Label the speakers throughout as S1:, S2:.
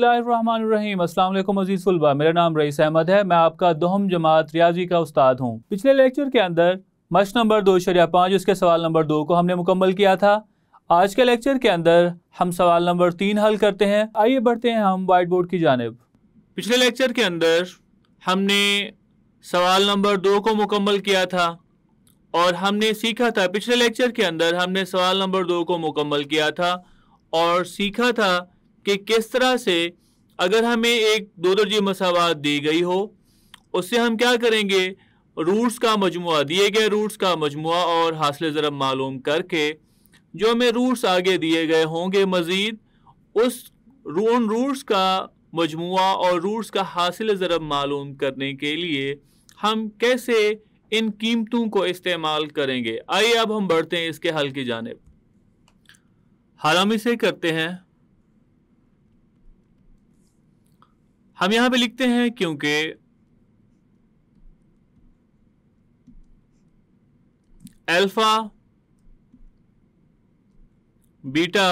S1: बसमीम असल अजीज़ सुलबा मेरा नाम रईस अहमद है मैं आपका दोहम जमात रियाजी का उस्ताद हूँ पिछले लेक्चर के अंदर मश नंबर दो शरिया पाँच उसके सवाल नंबर दो को हमने मुकम्मल किया था आज के लेक्चर के अंदर हम सवाल नंबर तीन हल करते हैं आइए बढ़ते हैं हम वाइट बोर्ड की जानब पिछले लेक्चर के अंदर हमने सवाल नंबर दो को मुकम्मल किया था और हमने सीखा था पिछले लेक्चर के अंदर हमने सवाल नंबर दो को मुकम्मल किया था और सीखा था कि किस तरह से अगर हमें एक दो दर्जी मसावत दी गई हो उससे हम क्या करेंगे रूट्स का मजमु दिए गए रूट्स का मजमु और हासिल ज़रब मालूम करके जो हमें रूट्स आगे दिए गए होंगे मज़ीद उस उन रूट्स का मजमु और रूट्स का हासिल ज़रब मालूम करने के लिए हम कैसे इन कीमतों को इस्तेमाल करेंगे आइए अब हम बढ़ते हैं इसके हल की जानब हल हम इसे करते हैं हम यहां पे लिखते हैं क्योंकि अल्फा बीटा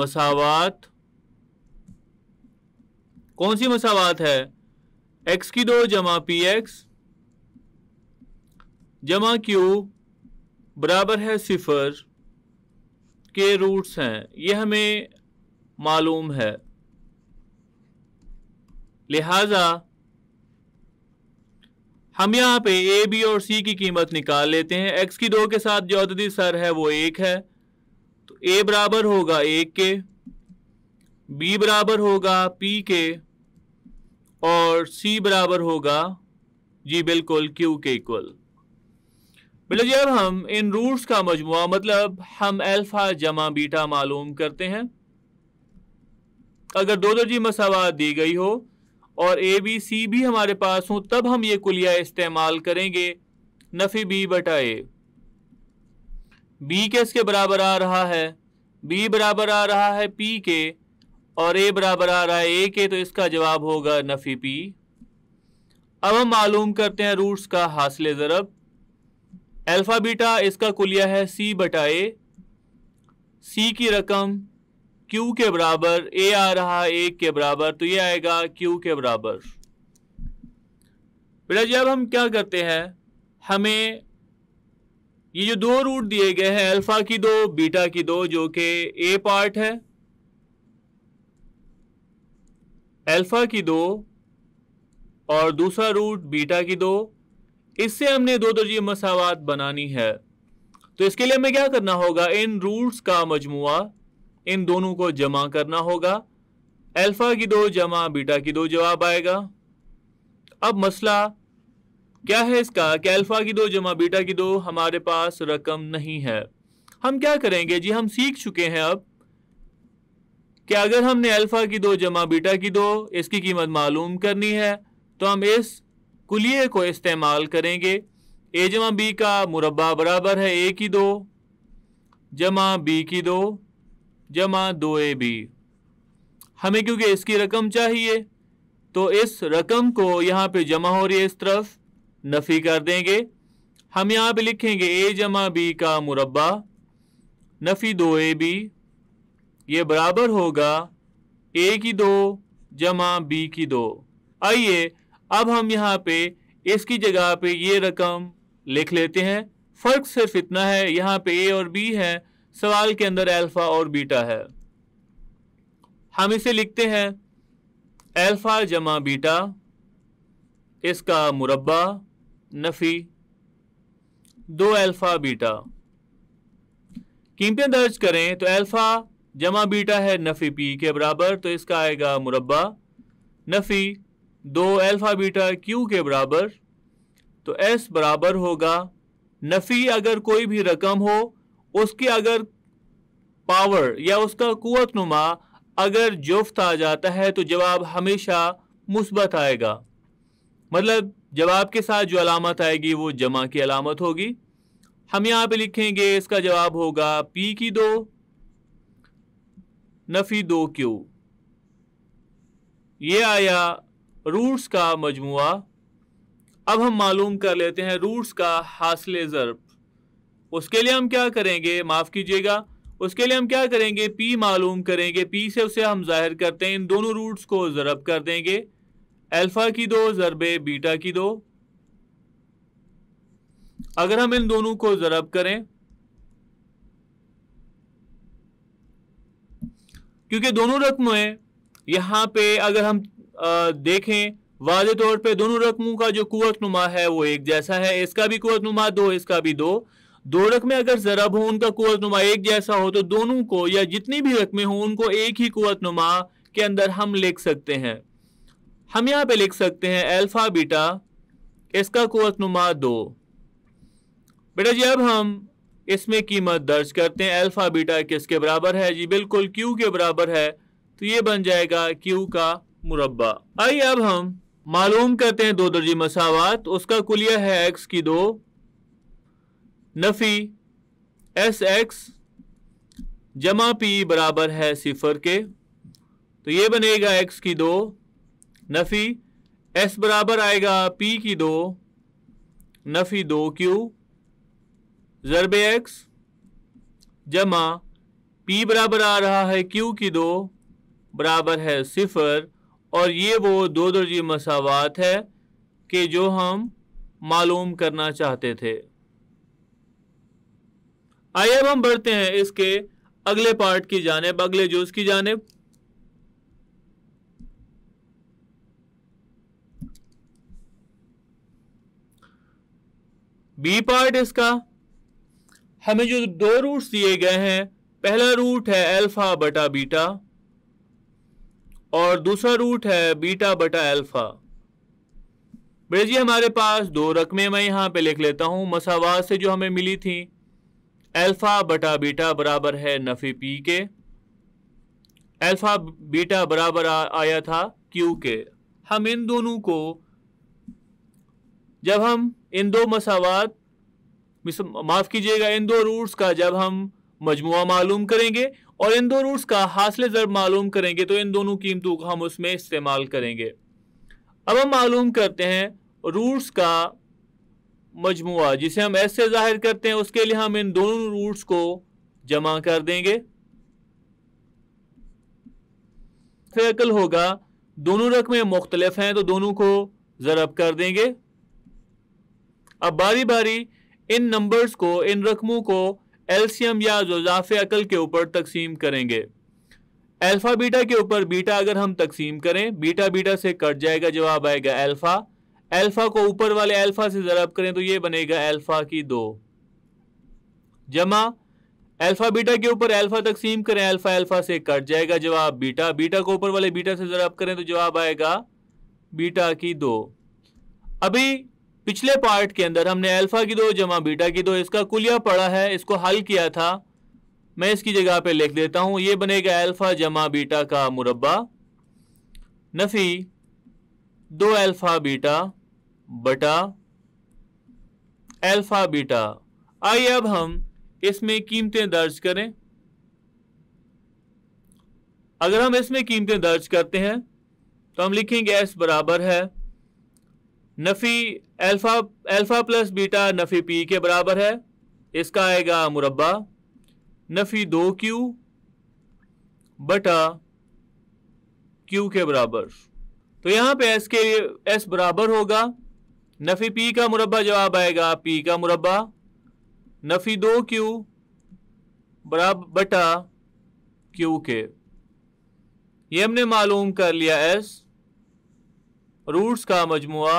S1: मसावात कौन सी मसावात है एक्स की दो जमा पी एक्स जमा क्यू बराबर है सिफर के रूट्स हैं यह हमें मालूम है लिहाजा हम यहाँ पे ए बी और सी की कीमत निकाल लेते हैं एक्स की दो के साथ जो अदी सर है वो एक है तो ए बराबर होगा एक के बी बराबर होगा पी के और सी बराबर होगा जी बिल्कुल क्यू के इक्वल बेटा जी अब हम इन रूट्स का मजमु मतलब हम अल्फा जमा बीटा मालूम करते हैं अगर दो दर्जी मसावाद दी गई हो और ए बी सी भी हमारे पास हो तब हम ये कुलिया इस्तेमाल करेंगे नफ़ी बी बटा ए बी के इसके बराबर आ रहा है बी बराबर आ रहा है पी के और ए बराबर आ रहा है ए के तो इसका जवाब होगा नफ़ी पी अब हम मालूम करते हैं रूट्स का हासिल ज़रब अल्फ़ा बीटा इसका कुलिया है सी बटा ए सी की रकम क्यू के बराबर ए आ रहा है एक के बराबर तो ये आएगा क्यू के बराबर बेटा जी अब हम क्या करते हैं हमें ये जो दो रूट दिए गए हैं अल्फ़ा की दो बीटा की दो जो कि ए पार्ट है अल्फ़ा की दो और दूसरा रूट बीटा की दो इससे हमने दो दर्जी मसावत बनानी है तो इसके लिए हमें क्या करना होगा इन रूट्स का मजमुआ इन दोनों को जमा करना होगा अल्फ़ा की दो जमा बीटा की दो जवाब आएगा अब मसला क्या है इसका कि अल्फ़ा की दो जमा बीटा की दो हमारे पास रकम नहीं है हम क्या करेंगे जी हम सीख चुके हैं अब कि अगर हमने अल्फ़ा की दो जमा बीटा की दो इसकी कीमत मालूम करनी है तो हम इस कुलिये को इस्तेमाल करेंगे ए जमा बी का मुरबा बराबर है ए की दो जमा बी की दो जमा दो ए बी हमें क्योंकि इसकी रकम चाहिए तो इस रकम को यहाँ पे जमा हो रही है इस तरफ नफ़ी कर देंगे हम यहाँ पे लिखेंगे ए जमा बी का मुरबा नफ़ी दो ए बी ये बराबर होगा ए की दो जमा बी की दो आइए अब हम यहाँ पे इसकी जगह पे ये रकम लिख लेते हैं फ़र्क सिर्फ इतना है यहाँ पे ए और बी है सवाल के अंदर अल्फ़ा और बीटा है हम इसे लिखते हैं अल्फ़ा जमा बीटा इसका मुरबा नफ़ी दो अल्फ़ा बीटा कीमतें दर्ज करें तो अल्फ़ा जमा बीटा है नफ़ी पी के बराबर तो इसका आएगा मुरबा नफ़ी दो अल्फ़ा बीटा क्यू के बराबर तो एस बराबर होगा नफ़ी अगर कोई भी रकम हो उसके अगर पावर या उसका कुत नुमा अगर जुफ्त आ जाता है तो जवाब हमेशा मुस्बत आएगा मतलब जवाब के साथ जो अलामत आएगी वो जमा की अलामत होगी हम यहाँ पे लिखेंगे इसका जवाब होगा पी की दो नफ़ी दो क्यू ये आया रूट्स का मजमु अब हम मालूम कर लेते हैं रूट्स का हासिल ज़रब उसके लिए हम क्या करेंगे माफ़ कीजिएगा उसके लिए हम क्या करेंगे पी मालूम करेंगे पी से उसे हम जाहिर करते हैं इन दोनों रूट्स को ज़रब कर देंगे अल्फ़ा की दो ज़रबे बीटा की दो अगर हम इन दोनों को ज़रब करें क्योंकि दोनों रकमें यहाँ पे अगर हम देखें वाज तौर पे दोनों रकमों का जो कुत नुमा है वो एक जैसा है इसका भी कुत नुमा दो इसका भी दो दो रकमें अगर ज़रब हो उनका कुत नुमा एक जैसा हो तो दोनों को या जितनी भी रकमें हों उनको एक ही कुत नुमा के अंदर हम लिख सकते हैं हम यहाँ पे लिख सकते हैं अल्फ़ा बीटा इसका कुत नुमा दो बेटा जी अब हम इसमें कीमत दर्ज करते हैं अल्फ़ा बीटा किसके बराबर है जी बिल्कुल क्यू के बराबर है तो ये बन जाएगा क्यू का मुरबा आइए अब हम मालूम करते हैं दो दर्जी मसावत उसका कुलिया है एक्स की दो नफ़ी एस एक्स जमा पी बराबर है सिफर के तो ये बनेगा एक्स की दो नफ़ी एस बराबर आएगा पी की दो नफ़ी दो क्यू ज़रब एक्स जमा पी बराबर आ रहा है क्यू की दो बराबर है सिफर और ये वो दो दर्जी मसावत है कि जो हम मालूम करना चाहते थे आइए अब हम बढ़ते हैं इसके अगले पार्ट की जानेब अगले जूस की जानेब बी पार्ट इसका हमें जो दो रूट्स दिए गए हैं पहला रूट है अल्फा बटा बीटा और दूसरा रूट है बीटा बटा अल्फा बेटा जी हमारे पास दो रकमें मैं यहाँ पे लिख लेता हूँ मसावाद से जो हमें मिली थी अल्फा बटा बीटा बराबर है नफ़ी पी के अल्फा बीटा बराबर आ, आया था क्यू के हम इन दोनों को जब हम इन दो मसावाद माफ़ कीजिएगा इन दो रूट्स का जब हम मजमु मालूम करेंगे और इन दो रूट्स का हासिल ज़रब मालूम करेंगे तो इन दोनों कीमतों को हम उसमें इस्तेमाल करेंगे अब हम मालूम करते हैं रूट्स का मजमु जिसे हम ऐसे ज़ाहिर करते हैं उसके लिए हम इन दोनों रूट्स को जमा कर देंगे फिर अकल होगा दोनों रकमें मुख्तलफ हैं तो दोनों को ज़रब कर देंगे अब बारी बारी इन नंबर्स को इन रकमों को एल्सियम या जोजाफे अकल के ऊपर तकसीम करेंगे अल्फ़ा बीटा के ऊपर बीटा अगर हम तकसीम करें बीटा बीटा से कट जाएगा जवाब आएगा अल्फ़ा अल्फ़ा को ऊपर वाले अल्फ़ा से ज़रब करें तो ये बनेगा अल्फ़ा की दो जमा अल्फ़ा बीटा के ऊपर अल्फ़ा तकसीम करें अल्फ़ा अल्फ़ा से कट जाएगा जवाब बीटा बीटा को ऊपर वाले बीटा से ज़रब करें तो जवाब आएगा बीटा की दो अभी पिछले पार्ट के अंदर हमने अल्फा की दो जमा बीटा की दो इसका कुलिया पढ़ा है इसको हल किया था मैं इसकी जगह पे लिख देता हूं ये बनेगा अल्फा जमा बीटा का मुरबा नफ़ी दो अल्फा बीटा बटा अल्फा बीटा आइए अब हम इसमें कीमतें दर्ज करें अगर हम इसमें कीमतें दर्ज करते हैं तो हम लिखेंगे एस बराबर है नफ़ी अल्फ़ा अल्फ़ा प्लस बीटा नफ़ी पी के बराबर है इसका आएगा मुरबा नफ़ी दो क्यू बटा क्यू के बराबर तो यहां पे एस के एस बराबर होगा नफ़ी पी का मुरबा जवाब आएगा पी का मुरबा नफ़ी दो क्यू बराबर बटा क्यू के ये हमने मालूम कर लिया एस रूट्स का मजमुआ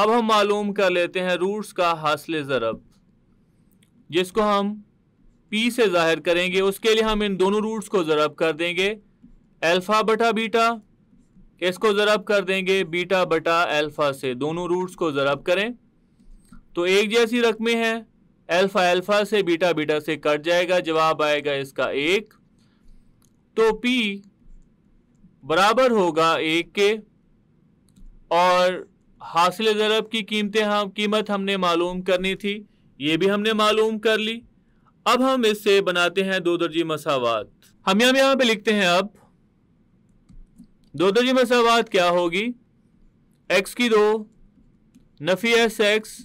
S1: अब हम मालूम कर लेते हैं रूट्स का हासिल ज़रब जिसको हम पी से ज़ाहिर करेंगे उसके लिए हम इन दोनों रूट्स को ज़रब कर देंगे अल्फ़ा बटा बीटा इसको ज़रब कर देंगे बीटा बटा अल्फ़ा से दोनों रूट्स को ज़रब करें तो एक जैसी रकमें हैं अल्फ़ा अल्फ़ा से बीटा बीटा से कट जाएगा जवाब आएगा इसका एक तो पी बराबर होगा एक के और हासिल ज़रब की कीमतें हम कीमत हमने मालूम करनी थी ये भी हमने मालूम कर ली अब हम इससे बनाते हैं दो दर्जी मसावत हम यहां यहां पे लिखते हैं अब दो दर्जी मसावत क्या होगी एक्स की दो नफ़ी एस एक्स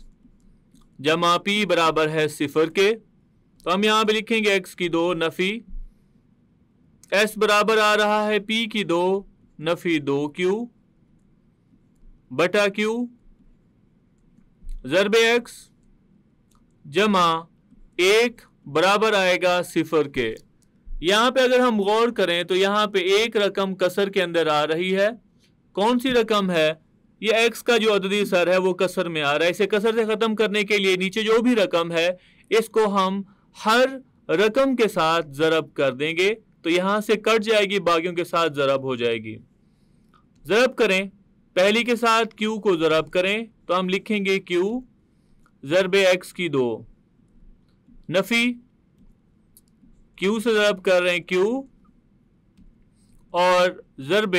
S1: जमा पी बराबर है सिफर के तो हम यहां पे लिखेंगे एक्स की दो नफ़ी एस बराबर आ रहा है पी की दो नफ़ी दो क्यू बटा क्यू जरबे एक्स जमा एक बराबर आएगा सिफर के यहां पे अगर हम गौर करें तो यहां पे एक रकम कसर के अंदर आ रही है कौन सी रकम है ये एक्स का जो अददी सर है वो कसर में आ रहा है इसे कसर से ख़त्म करने के लिए नीचे जो भी रकम है इसको हम हर रकम के साथ ज़रब कर देंगे तो यहां से कट जाएगी बागियों के साथ ज़रब हो जाएगी ज़रब करें पहली के साथ क्यू को ज़रब करें तो हम लिखेंगे क्यू ज़रब एक्स की दो नफ़ी क्यू से ज़रब कर रहे हैं क्यू और ज़रब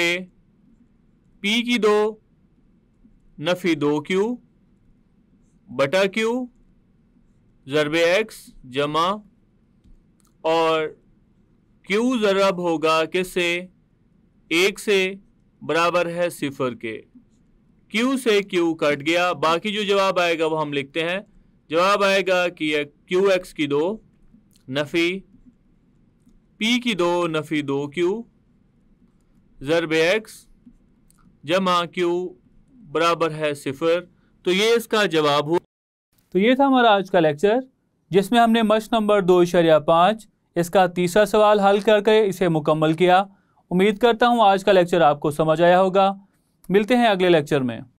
S1: पी की दो नफ़ी दो क्यू बटा क्यू ज़रब एक्स जमा और क्यू ज़रब होगा किससे एक से बराबर है सिफर के क्यू से क्यू कट गया बाकी जो जवाब आएगा वो हम लिखते हैं जवाब आएगा कि क्यू एक्स की दो नफ़ी पी की दो नफ़ी दो क्यू ज़रब एक्स जमा क्यू बराबर है सिफर तो ये इसका जवाब हुआ तो ये था हमारा आज का लेक्चर जिसमें हमने मश नंबर दो इशरिया पाँच इसका तीसरा सवाल हल करके इसे मुकम्मल किया उम्मीद करता हूँ आज का लेक्चर आपको समझ आया होगा मिलते हैं अगले लेक्चर में